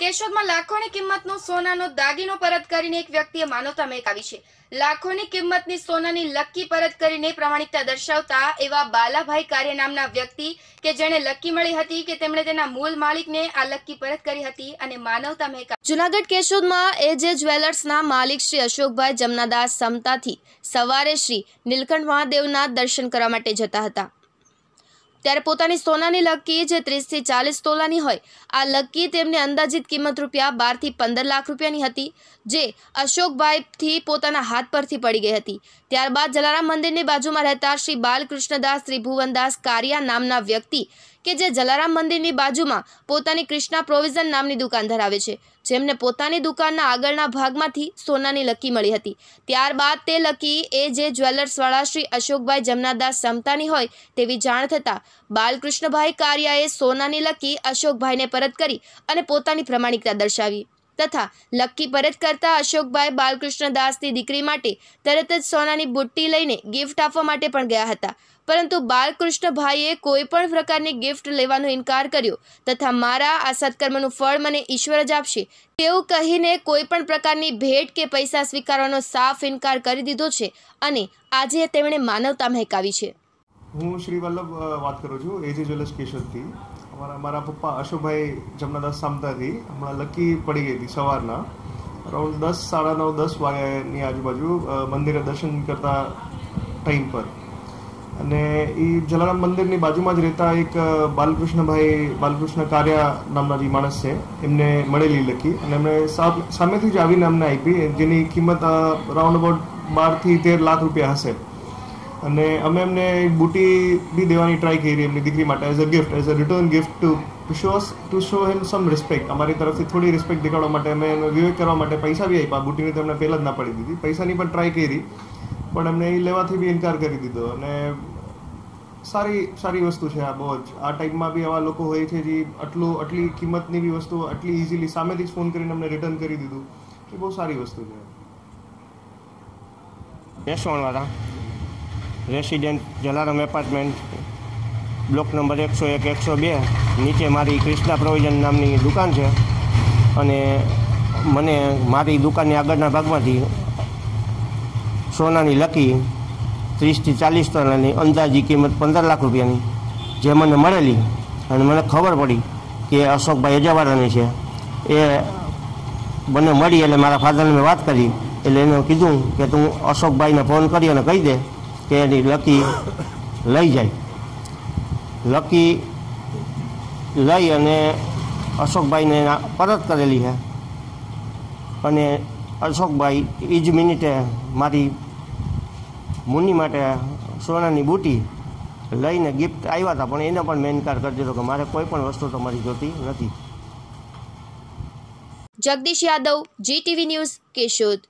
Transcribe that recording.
કેશોદમાં લાખોની કિંમતનો સોનાનો દાગીનો પરત કરીને એક વ્યક્તિએ માનવતા મેકાવી છે લાખોની કિંમતની સોનાની લક્કી પરત કરીને પ્રામાણિકતા દર્શાવતા એવા બાલાભાઈ કાર્ય નામના વ્યક્તિ કે જેને લક્કી મળી હતી કે તેમણે તેના મૂળ માલિકને આ લક્કી પરત કરી હતી અને માનવતા મહેકા જુનાગઢ કેશોદમાં એ જે જ્વેલર્સના માલિક શ્રી અશોકભાઈ જમનાદાસ સમતાથી સવારે શ્રી નીલકંઠ મહાદેવના દર્શન કરવા માટે જતા હતા ત્યારે પોતાની સોનાની લકી જે ત્રીસથી ચાલીસ તોલાની હોય આ લકી તેમની અંદાજિત કિંમત રૂપિયા બારથી પંદર લાખ રૂપિયાની હતી જે અશોકભાઈથી પોતાના હાથ પરથી પડી ગઈ હતી ત્યારબાદ જલારામ મંદિરની બાજુમાં રહેતા શ્રી બાલકૃષ્ણદાસ શ્રી કારિયા નામના વ્યક્તિ કે જે જલારામ મંદિરની બાજુમાં પોતાની કૃષ્ણા પ્રોવિઝન નામની દુકાન ધરાવે છે જેમને પોતાની દુકાનના આગળના ભાગમાંથી સોનાની લકી મળી હતી ત્યારબાદ તે લકી એ જે જ્વેલર્સવાળા શ્રી અશોકભાઈ જમનાદાસ સમતાની હોય તેવી જાણ થતાં બાલકૃષ્ણભાઈ કારિયાએ સોનાની લકી અશોકભાઈને પરત કરી અને પોતાની પ્રમાણિકતા દર્શાવી તથા લક્કી પરત કરતા અશોકભાઈ બાલકૃષ્ણ દાસની દીકરી માટે તરત જ સોનાની બુટ્ટી લઈને ગિફ્ટ આપવા માટે પણ ગયા હતા પરંતુ બાલકૃષ્ણભાઈએ કોઈ પણ પ્રકારની ગિફ્ટ લેવાનો ઇનકાર કર્યો તથા મારા આ સત્કર્મનું ફળ મને ઈશ્વર જ આપશે તેવું કહીને કોઈ પણ પ્રકારની ભેટ કે પૈસા સ્વીકારવાનો સાફ ઇનકાર કરી દીધો છે અને આજે તેમણે માનવતા મહેકાવી છે હું શ્રી વલ્લભ વાત કરું છું એજી જ્વેલર્સ કેશોદથી અમારા મારા પપ્પા અશુભાઈ જમનાદાસ સામતાથી હમણાં લકી પડી ગઈ હતી સવારના અરાઉન્ડ દસ સાડા નવ દસ વાગ્યાની આજુબાજુ મંદિરે દર્શન કરતા ટાઈમ પર અને એ જલારામ મંદિરની બાજુમાં જ રહેતા એક બાલકૃષ્ણભાઈ બાલકૃષ્ણ કાર્યા નામના જે માણસ છે એમને મળેલી લકી અને એમણે સામેથી જ આવીને અમને આપી જેની કિંમત રાઉન્ડ અબાઉટ બારથી તેર લાખ રૂપિયા હશે અને અમે એમને એક બુટી બી દેવાની ટ્રાય કરી એમની દીકરી માટે as a gift as a return gift to show to show him some respect અમારી તરફથી થોડી રિસ્પેક્ટ દેખાડવા માટે અમે એને વિવેક કરવા માટે પૈસા બી આપ્યા બુટીની તો એમને પહેલાં જ ના પડી દીધી પૈસાની પણ ટ્રાય કરી પણ એમને એ લેવાથી બી ઇન્કાર કરી દીધો અને સારી સારી વસ્તુ છે આ બહુ જ આ ટાઈપમાં બી આવા લોકો હોય છે જે આટલું આટલી કિંમતની બી વસ્તુ આટલી ઇઝીલી સામેથી જ ફોન કરીને અમને રિટર્ન કરી દીધું એ બહુ સારી વસ્તુ છે યશ વાળા resident Jalaram apartment block number એકસો એક એકસો બે નીચે મારી ક્રિષ્ના પ્રોવિઝન નામની દુકાન છે અને મને મારી દુકાનની આગળના ભાગમાંથી સોનાની લકી ત્રીસથી ચાલીસ તોલાની અંદાજી કિંમત પંદર લાખ રૂપિયાની જે મને મળેલી અને મને ખબર પડી કે અશોકભાઈ અજાવાળાની છે એ મને મળી એટલે મારા ફાધરને મેં વાત કરી એટલે એને કીધું કે તું અશોકભાઈને ફોન કરી અને કહી દે તેની લકી લઈ જાય લકી લઈ અને અશોકભાઈને પરત કરેલી છે અને અશોકભાઈ એ જ મિનિટે મારી મુનિ માટે સોનાની બુટી લઈને ગિફ્ટ આવ્યા હતા પણ એને પણ મેં ઇનકાર કરી દીધો કે મારે કોઈ પણ વસ્તુ તમારી જોતી નથી જગદીશ યાદવ જીટીવી ન્યૂઝ કેશોદ